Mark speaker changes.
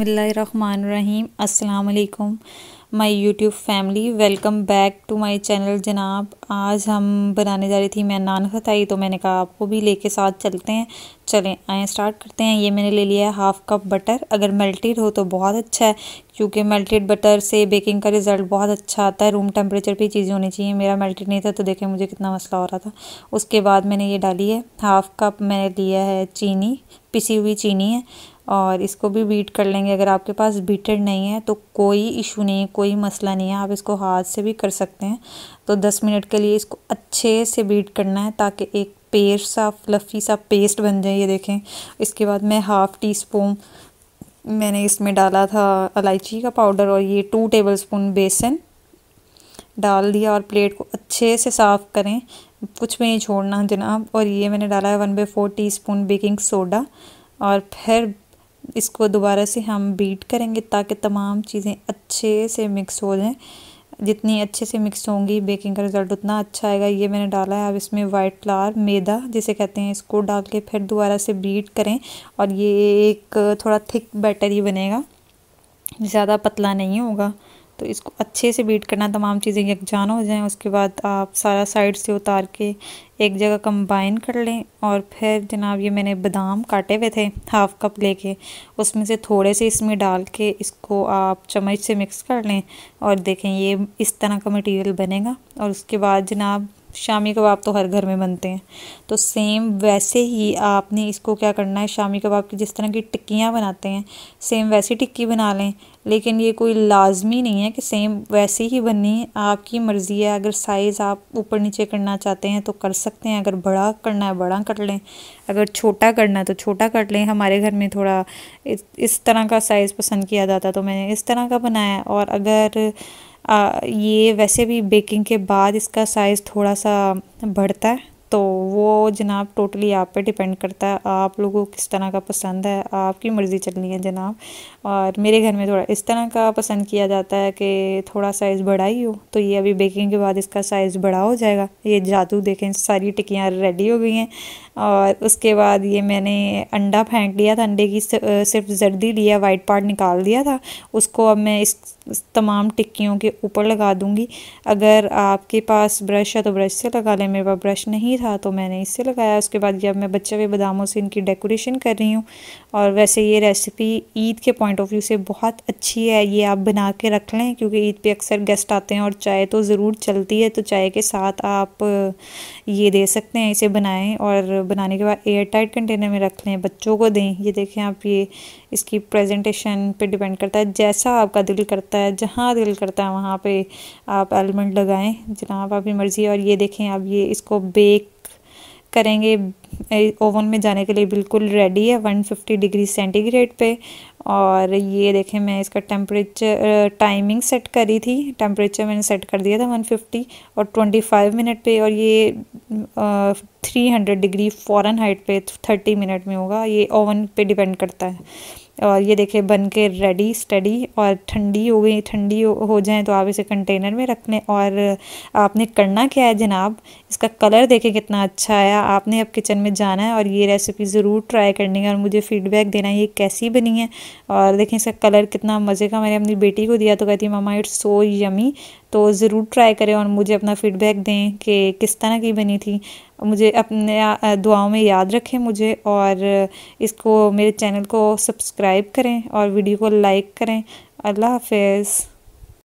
Speaker 1: अस्सलाम वालेकुम my YouTube family welcome back to my channel जनाब आज हम बनाने जा रही थी मैं नान खताई तो मैंने कहा आपको भी लेके साथ चलते हैं चलें आए स्टार्ट करते हैं ये मैंने ले लिया है हाफ़ कप बटर अगर मेल्टेड हो तो बहुत अच्छा है क्योंकि मेल्टेड बटर से बेकिंग का रिज़ल्ट बहुत अच्छा आता है रूम टेम्परेचर पर चीज़ें होनी चाहिए मेरा मेल्टेड नहीं था तो देखें मुझे कितना मसला हो रहा था उसके बाद मैंने ये डाली है हाफ़ कप मैंने लिया है चीनी पिसी हुई चीनी है और इसको भी बीट कर लेंगे अगर आपके पास बीटेड नहीं है तो कोई इशू नहीं है कोई मसला नहीं है आप इसको हाथ से भी कर सकते हैं तो दस मिनट के लिए इसको अच्छे से बीट करना है ताकि एक पेस्ट सा फ्लफ़ी सा पेस्ट बन जाए ये देखें इसके बाद मैं हाफ़ टी स्पून मैंने इसमें डाला था इलायची का पाउडर और ये टू टेबल स्पून बेसन डाल दिया और प्लेट को अच्छे से साफ़ करें कुछ भी नहीं छोड़ना जनाब और ये मैंने डाला है one by four teaspoon baking soda और फिर इसको दोबारा से हम बीट करेंगे ताकि तमाम चीज़ें अच्छे से मिक्स हो जाएं जितनी अच्छे से मिक्स होंगी बेकिंग का रिज़ल्ट उतना अच्छा आएगा ये मैंने डाला है अब इसमें वाइट फ्लावर मैदा जिसे कहते हैं इसको डाल के फिर दोबारा से बीट करें और ये एक थोड़ा थिक बैटर ही बनेगा ज़्यादा पतला नहीं होगा तो इसको अच्छे से बीट करना तमाम चीज़ें यकजान हो जाएं उसके बाद आप सारा साइड से उतार के एक जगह कंबाइन कर लें और फिर जनाब ये मैंने बादाम काटे हुए थे हाफ़ कप लेके उसमें से थोड़े से इसमें डाल के इसको आप चम्मच से मिक्स कर लें और देखें ये इस तरह का मटेरियल बनेगा और उसके बाद जनाब शामी कबाब तो हर घर में बनते हैं तो सेम वैसे ही आपने इसको क्या करना है शामी कबाब की जिस तरह की टिक्कियाँ बनाते हैं सेम वैसी टिक्की बना लें लेकिन ये कोई लाजमी नहीं है कि सेम वैसे ही बननी है आपकी मर्ज़ी है अगर साइज़ आप ऊपर नीचे करना चाहते हैं तो कर सकते हैं अगर बड़ा करना है बड़ा कर लें अगर छोटा करना है तो छोटा कर लें हमारे घर में थोड़ा इस तरह का साइज़ पसंद किया जाता तो मैंने इस तरह का बनाया और अगर आ, ये वैसे भी बेकिंग के बाद इसका साइज़ थोड़ा सा बढ़ता है तो वो जनाब टोटली आप पे डिपेंड करता है आप लोगों को किस तरह का पसंद है आपकी मर्ज़ी चलनी है जनाब और मेरे घर में थोड़ा इस तरह का पसंद किया जाता है कि थोड़ा साइज़ बड़ा ही हो तो ये अभी बेकिंग के बाद इसका साइज़ बड़ा हो जाएगा ये जादू देखें सारी टिकियाँ रेडी हो गई हैं और उसके बाद ये मैंने अंडा फेंक लिया था अंडे की सिर्फ जर्दी लिया वाइट पार्ट निकाल दिया था उसको अब मैं इस तमाम टिक्कियों के ऊपर लगा दूँगी अगर आपके पास ब्रश है तो ब्रश से लगा लें मेरे पास ब्रश नहीं था तो मैंने इससे लगाया उसके बाद ये मैं बच्चे हुए बादामों से इनकी डेकोरेशन कर रही हूँ और वैसे ये रेसिपी ईद के पॉइंट ऑफ व्यू से बहुत अच्छी है ये आप बना के रख लें क्योंकि ईद पे अक्सर गेस्ट आते हैं और चाय तो ज़रूर चलती है तो चाय के साथ आप ये दे सकते हैं इसे बनाएँ और बनाने के बाद एयर टाइट कंटेनर में रख लें बच्चों को दें ये देखें आप ये इसकी प्रेजेंटेशन पर डिपेंड करता है जैसा आपका दिल करता करता है जहाँ दिल करता है वहाँ पे आप एलमंड लगाएं आप अपनी मर्ज़ी और ये देखें आप ये इसको बेक करेंगे ओवन में जाने के लिए बिल्कुल रेडी है 150 डिग्री सेंटीग्रेड पे और ये देखें मैं इसका टेम्परेचर टाइमिंग सेट करी थी टेम्परेचर मैंने सेट कर दिया था 150 और 25 मिनट पे और ये आ, 300 डिग्री फॉरन हाइट पे 30 मिनट में होगा ये ओवन पे डिपेंड करता है और ये देखिए बन के रेडी स्टडी और ठंडी हो गई ठंडी हो जाए तो आप इसे कंटेनर में रख लें और आपने करना क्या है जनाब इसका कलर देखें कितना अच्छा आया आपने अब किचन में जाना है और ये रेसिपी ज़रूर ट्राई करनी है और मुझे फीडबैक देना है ये कैसी बनी है और देखें इसका कलर कितना मज़े का मैंने अपनी बेटी को दिया तो कहती है ममा इट्स सो यमी तो ज़रूर ट्राई करें और मुझे अपना फीडबैक दें कि किस तरह की बनी थी मुझे अपने दुआओं में याद रखें मुझे और इसको मेरे चैनल को सब्सक्राइब करें और वीडियो को लाइक करें अल्लाह हाफिज़